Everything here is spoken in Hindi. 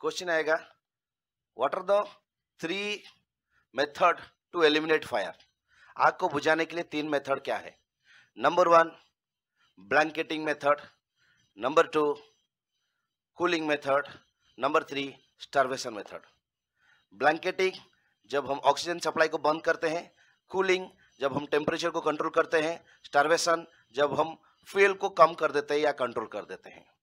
क्वेश्चन आएगा what are the three method to eliminate fire आग को बुझाने के लिए तीन मेथड क्या है number one blanketing method number two cooling method number three starvation method blanketing जब हम ऑक्सीजन सप्लाई को बंद करते हैं कूलिंग जब हम टेम्परेचर को कंट्रोल करते हैं स्टार्वेशन जब हम फ्यूल को कम कर देते हैं या कंट्रोल कर देते हैं